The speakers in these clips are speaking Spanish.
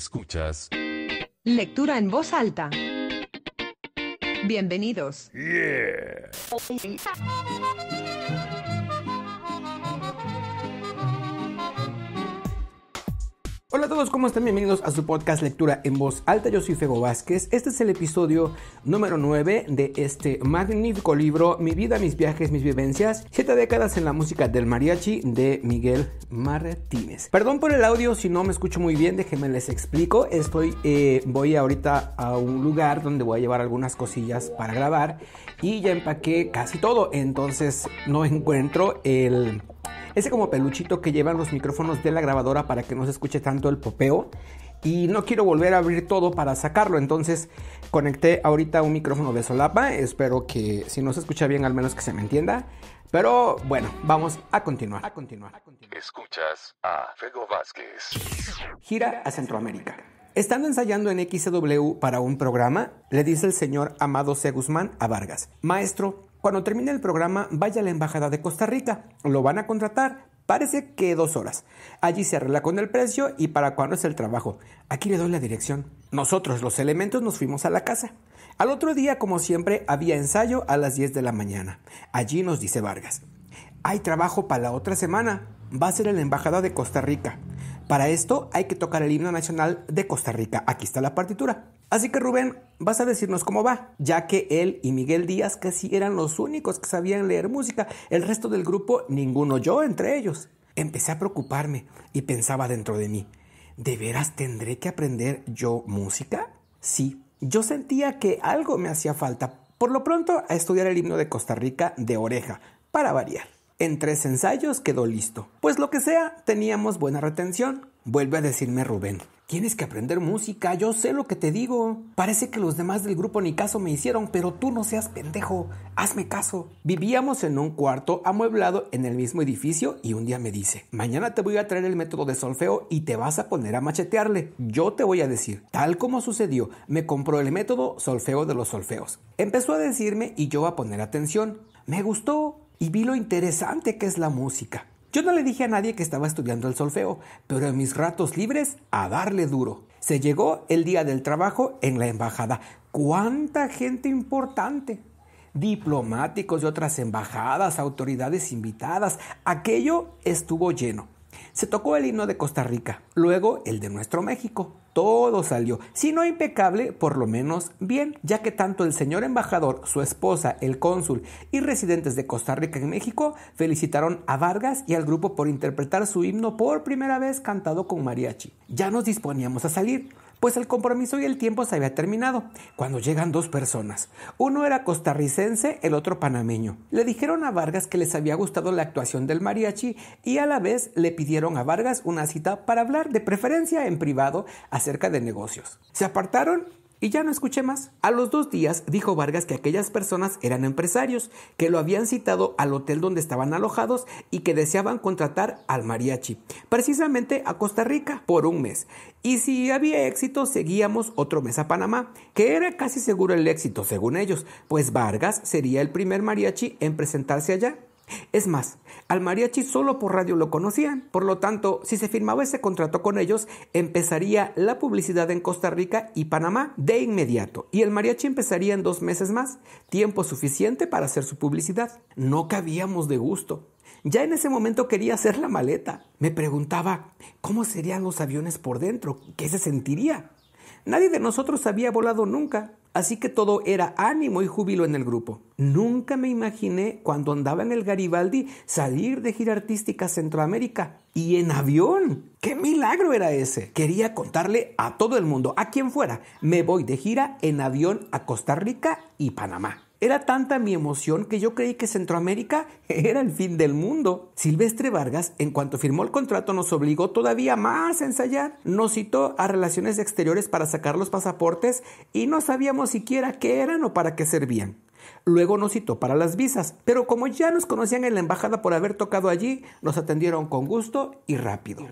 escuchas. Lectura en voz alta. Bienvenidos. Hola a todos, ¿cómo están? Bienvenidos a su podcast Lectura en Voz Alta. Yo soy Fego Vázquez. Este es el episodio número 9 de este magnífico libro, Mi vida, mis viajes, mis vivencias, 7 décadas en la música del mariachi de Miguel Martínez. Perdón por el audio si no me escucho muy bien, déjenme les explico. Estoy, eh, voy ahorita a un lugar donde voy a llevar algunas cosillas para grabar y ya empaqué casi todo, entonces no encuentro el ese como peluchito que llevan los micrófonos de la grabadora para que no se escuche tanto el popeo. Y no quiero volver a abrir todo para sacarlo, entonces conecté ahorita un micrófono de solapa. Espero que si no se escucha bien, al menos que se me entienda. Pero bueno, vamos a continuar. A continuar. Escuchas a Fego Vázquez. Gira a Centroamérica. Estando ensayando en XW para un programa, le dice el señor Amado C. Guzmán a Vargas, Maestro, cuando termine el programa, vaya a la Embajada de Costa Rica. Lo van a contratar, parece que dos horas. Allí se arregla con el precio y para cuándo es el trabajo. Aquí le doy la dirección. Nosotros, los elementos, nos fuimos a la casa. Al otro día, como siempre, había ensayo a las 10 de la mañana. Allí nos dice Vargas. Hay trabajo para la otra semana. Va a ser en la Embajada de Costa Rica. Para esto hay que tocar el himno nacional de Costa Rica. Aquí está la partitura. Así que Rubén, vas a decirnos cómo va, ya que él y Miguel Díaz casi eran los únicos que sabían leer música, el resto del grupo ninguno, yo entre ellos. Empecé a preocuparme y pensaba dentro de mí, ¿de veras tendré que aprender yo música? Sí, yo sentía que algo me hacía falta, por lo pronto a estudiar el himno de Costa Rica de oreja, para variar. En tres ensayos quedó listo. Pues lo que sea, teníamos buena retención, vuelve a decirme Rubén. Tienes que aprender música, yo sé lo que te digo. Parece que los demás del grupo ni caso me hicieron, pero tú no seas pendejo, hazme caso. Vivíamos en un cuarto amueblado en el mismo edificio y un día me dice, mañana te voy a traer el método de solfeo y te vas a poner a machetearle. Yo te voy a decir, tal como sucedió, me compró el método solfeo de los solfeos. Empezó a decirme y yo a poner atención. Me gustó y vi lo interesante que es la música. Yo no le dije a nadie que estaba estudiando el solfeo, pero en mis ratos libres a darle duro. Se llegó el día del trabajo en la embajada. ¡Cuánta gente importante! Diplomáticos de otras embajadas, autoridades invitadas. Aquello estuvo lleno. Se tocó el himno de Costa Rica, luego el de nuestro México. Todo salió, si no impecable, por lo menos bien, ya que tanto el señor embajador, su esposa, el cónsul y residentes de Costa Rica en México felicitaron a Vargas y al grupo por interpretar su himno por primera vez cantado con mariachi. Ya nos disponíamos a salir pues el compromiso y el tiempo se había terminado, cuando llegan dos personas. Uno era costarricense, el otro panameño. Le dijeron a Vargas que les había gustado la actuación del mariachi y a la vez le pidieron a Vargas una cita para hablar de preferencia en privado acerca de negocios. Se apartaron y ya no escuché más. A los dos días dijo Vargas que aquellas personas eran empresarios, que lo habían citado al hotel donde estaban alojados y que deseaban contratar al mariachi, precisamente a Costa Rica, por un mes. Y si había éxito, seguíamos otro mes a Panamá, que era casi seguro el éxito, según ellos, pues Vargas sería el primer mariachi en presentarse allá. Es más, al mariachi solo por radio lo conocían, por lo tanto, si se firmaba ese contrato con ellos, empezaría la publicidad en Costa Rica y Panamá de inmediato, y el mariachi empezaría en dos meses más, tiempo suficiente para hacer su publicidad. No cabíamos de gusto. Ya en ese momento quería hacer la maleta. Me preguntaba, ¿cómo serían los aviones por dentro? ¿Qué se sentiría? Nadie de nosotros había volado nunca, así que todo era ánimo y júbilo en el grupo. Nunca me imaginé, cuando andaba en el Garibaldi, salir de gira artística a Centroamérica y en avión. ¡Qué milagro era ese! Quería contarle a todo el mundo, a quien fuera, me voy de gira en avión a Costa Rica y Panamá. Era tanta mi emoción que yo creí que Centroamérica era el fin del mundo. Silvestre Vargas, en cuanto firmó el contrato, nos obligó todavía más a ensayar. Nos citó a relaciones exteriores para sacar los pasaportes y no sabíamos siquiera qué eran o para qué servían. Luego nos citó para las visas, pero como ya nos conocían en la embajada por haber tocado allí, nos atendieron con gusto y rápido.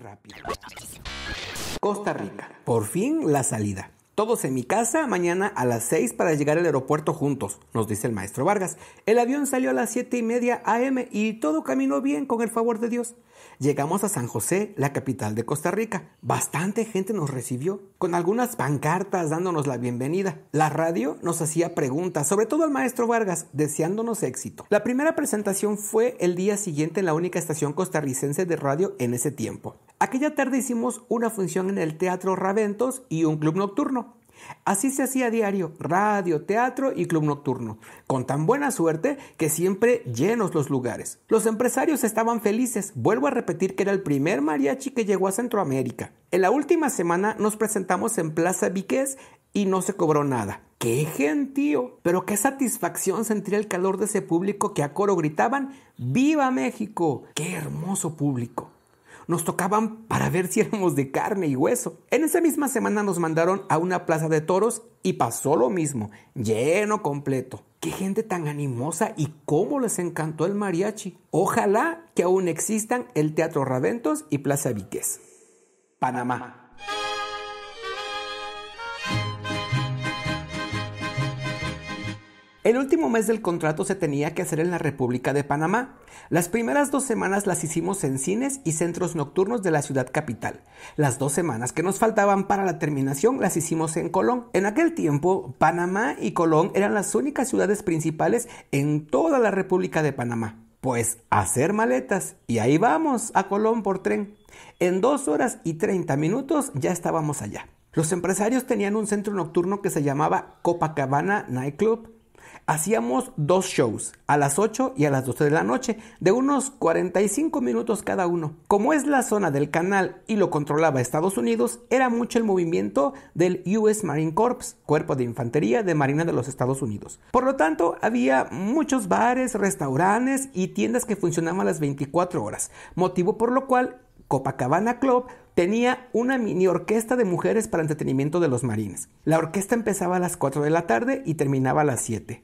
Costa Rica. Por fin la salida. Todos en mi casa mañana a las 6 para llegar al aeropuerto juntos, nos dice el maestro Vargas. El avión salió a las 7 y media AM y todo caminó bien con el favor de Dios. Llegamos a San José, la capital de Costa Rica. Bastante gente nos recibió, con algunas pancartas dándonos la bienvenida. La radio nos hacía preguntas, sobre todo al maestro Vargas, deseándonos éxito. La primera presentación fue el día siguiente en la única estación costarricense de radio en ese tiempo. Aquella tarde hicimos una función en el Teatro Raventos y un club nocturno. Así se hacía a diario, radio, teatro y club nocturno, con tan buena suerte que siempre llenos los lugares. Los empresarios estaban felices, vuelvo a repetir que era el primer mariachi que llegó a Centroamérica. En la última semana nos presentamos en Plaza Viques y no se cobró nada. ¡Qué gentío! Pero qué satisfacción sentir el calor de ese público que a coro gritaban ¡Viva México! ¡Qué hermoso público! nos tocaban para ver si éramos de carne y hueso. En esa misma semana nos mandaron a una plaza de toros y pasó lo mismo, lleno completo. Qué gente tan animosa y cómo les encantó el mariachi. Ojalá que aún existan el Teatro Raventos y Plaza Víquez, Panamá. El último mes del contrato se tenía que hacer en la República de Panamá. Las primeras dos semanas las hicimos en cines y centros nocturnos de la ciudad capital. Las dos semanas que nos faltaban para la terminación las hicimos en Colón. En aquel tiempo, Panamá y Colón eran las únicas ciudades principales en toda la República de Panamá. Pues hacer maletas y ahí vamos a Colón por tren. En dos horas y 30 minutos ya estábamos allá. Los empresarios tenían un centro nocturno que se llamaba Copacabana Nightclub Hacíamos dos shows, a las 8 y a las 12 de la noche, de unos 45 minutos cada uno. Como es la zona del canal y lo controlaba Estados Unidos, era mucho el movimiento del US Marine Corps, Cuerpo de Infantería de Marina de los Estados Unidos. Por lo tanto, había muchos bares, restaurantes y tiendas que funcionaban las 24 horas, motivo por lo cual Copacabana Club tenía una mini orquesta de mujeres para entretenimiento de los marines. La orquesta empezaba a las 4 de la tarde y terminaba a las 7.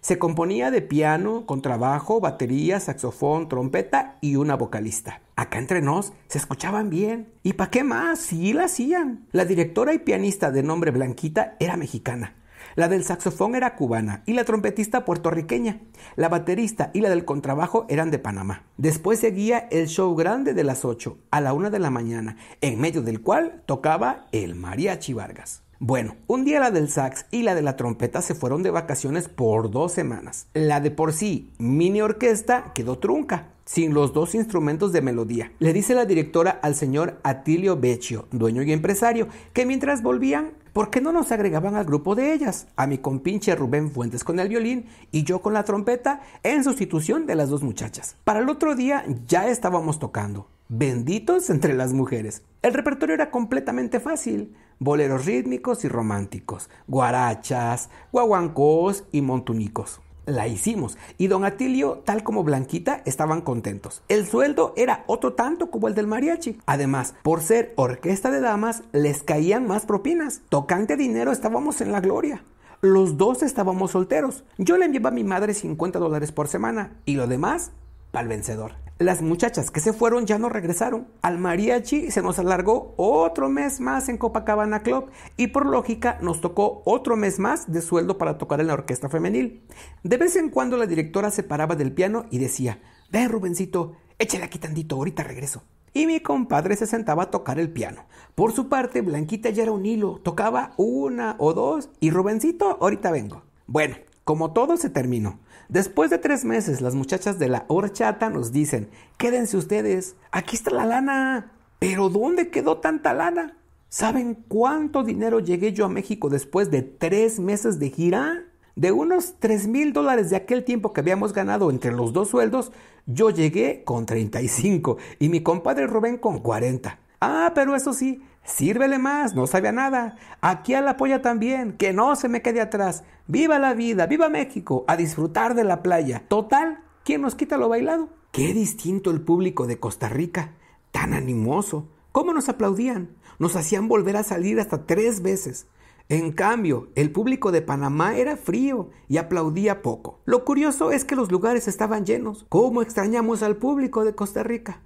Se componía de piano, contrabajo, batería, saxofón, trompeta y una vocalista. Acá entre nos se escuchaban bien. ¿Y para qué más? Sí la hacían. La directora y pianista de nombre Blanquita era mexicana. La del saxofón era cubana y la trompetista puertorriqueña. La baterista y la del contrabajo eran de Panamá. Después seguía el show grande de las 8 a la 1 de la mañana, en medio del cual tocaba el mariachi Vargas. Bueno, un día la del sax y la de la trompeta se fueron de vacaciones por dos semanas. La de por sí mini orquesta quedó trunca, sin los dos instrumentos de melodía. Le dice la directora al señor Atilio Beccio, dueño y empresario, que mientras volvían ¿por qué no nos agregaban al grupo de ellas? A mi compinche Rubén Fuentes con el violín y yo con la trompeta en sustitución de las dos muchachas. Para el otro día ya estábamos tocando. Benditos entre las mujeres. El repertorio era completamente fácil. Boleros rítmicos y románticos, guarachas, guaguancos y montunicos la hicimos. Y don Atilio, tal como Blanquita, estaban contentos. El sueldo era otro tanto como el del mariachi. Además, por ser orquesta de damas, les caían más propinas. Tocante dinero estábamos en la gloria. Los dos estábamos solteros. Yo le enviaba a mi madre 50 dólares por semana y lo demás, para el vencedor. Las muchachas que se fueron ya no regresaron. Al mariachi se nos alargó otro mes más en Copacabana Club y por lógica nos tocó otro mes más de sueldo para tocar en la orquesta femenil. De vez en cuando la directora se paraba del piano y decía, ven Rubencito, échale aquí tantito, ahorita regreso y mi compadre se sentaba a tocar el piano. Por su parte, Blanquita ya era un hilo, tocaba una o dos y Rubencito, ahorita vengo. Bueno, como todo se terminó, Después de tres meses, las muchachas de la horchata nos dicen, quédense ustedes, aquí está la lana. Pero ¿dónde quedó tanta lana? ¿Saben cuánto dinero llegué yo a México después de tres meses de gira? De unos 3 mil dólares de aquel tiempo que habíamos ganado entre los dos sueldos, yo llegué con 35 y mi compadre Rubén con 40. Ah, pero eso sí, Sírvele más, no sabía nada. Aquí al apoya también, que no se me quede atrás. ¡Viva la vida! ¡Viva México! A disfrutar de la playa. Total, ¿quién nos quita lo bailado? Qué distinto el público de Costa Rica, tan animoso. ¿Cómo nos aplaudían? Nos hacían volver a salir hasta tres veces. En cambio, el público de Panamá era frío y aplaudía poco. Lo curioso es que los lugares estaban llenos. ¿Cómo extrañamos al público de Costa Rica?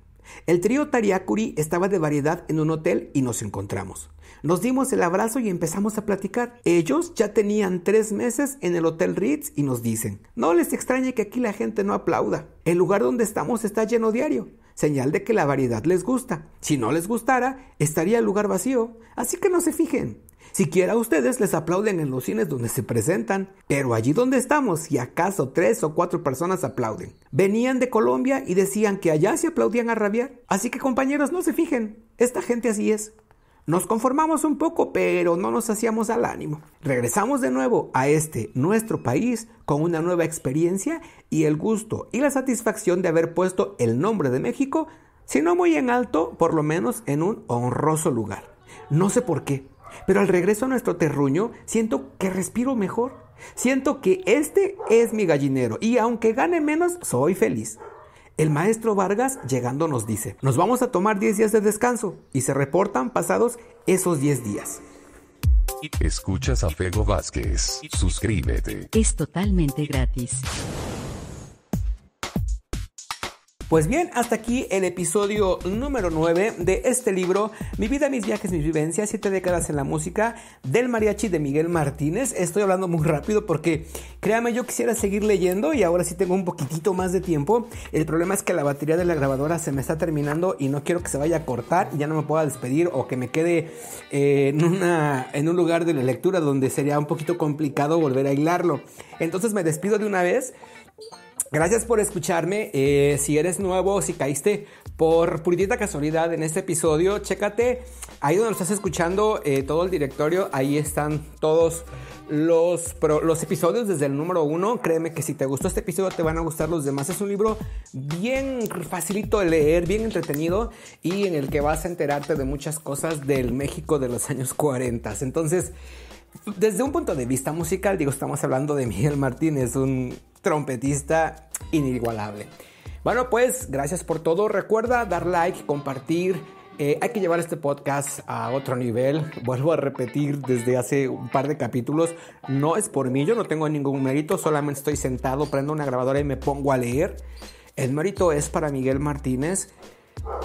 El trío Tariakuri estaba de variedad en un hotel y nos encontramos. Nos dimos el abrazo y empezamos a platicar. Ellos ya tenían tres meses en el Hotel Ritz y nos dicen, no les extrañe que aquí la gente no aplauda. El lugar donde estamos está lleno diario, señal de que la variedad les gusta. Si no les gustara, estaría el lugar vacío. Así que no se fijen. Siquiera ustedes les aplauden en los cines donde se presentan, pero allí donde estamos, si acaso tres o cuatro personas aplauden. Venían de Colombia y decían que allá se aplaudían a rabiar. Así que compañeros, no se fijen, esta gente así es. Nos conformamos un poco, pero no nos hacíamos al ánimo. Regresamos de nuevo a este, nuestro país, con una nueva experiencia y el gusto y la satisfacción de haber puesto el nombre de México, si no muy en alto, por lo menos en un honroso lugar. No sé por qué, pero al regreso a nuestro terruño, siento que respiro mejor. Siento que este es mi gallinero y aunque gane menos, soy feliz. El maestro Vargas llegando nos dice, nos vamos a tomar 10 días de descanso y se reportan pasados esos 10 días. Escuchas a Fego Vázquez. Suscríbete. Es totalmente gratis. Pues bien, hasta aquí el episodio número 9 de este libro, Mi vida, mis viajes, mis vivencias, Siete décadas en la música del mariachi de Miguel Martínez. Estoy hablando muy rápido porque créame, yo quisiera seguir leyendo y ahora sí tengo un poquitito más de tiempo. El problema es que la batería de la grabadora se me está terminando y no quiero que se vaya a cortar y ya no me pueda despedir o que me quede eh, en, una, en un lugar de la lectura donde sería un poquito complicado volver a hilarlo. Entonces me despido de una vez. Gracias por escucharme. Eh, si eres nuevo o si caíste por purita casualidad en este episodio, chécate ahí donde lo estás escuchando eh, todo el directorio. Ahí están todos los, los episodios desde el número uno. Créeme que si te gustó este episodio, te van a gustar los demás. Es un libro bien facilito de leer, bien entretenido y en el que vas a enterarte de muchas cosas del México de los años 40. Entonces, desde un punto de vista musical, digo, estamos hablando de Miguel Martínez, un trompetista inigualable. Bueno, pues gracias por todo. Recuerda dar like, compartir. Eh, hay que llevar este podcast a otro nivel. Vuelvo a repetir desde hace un par de capítulos. No es por mí, yo no tengo ningún mérito. Solamente estoy sentado, prendo una grabadora y me pongo a leer. El mérito es para Miguel Martínez,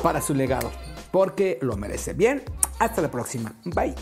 para su legado, porque lo merece. Bien, hasta la próxima. Bye.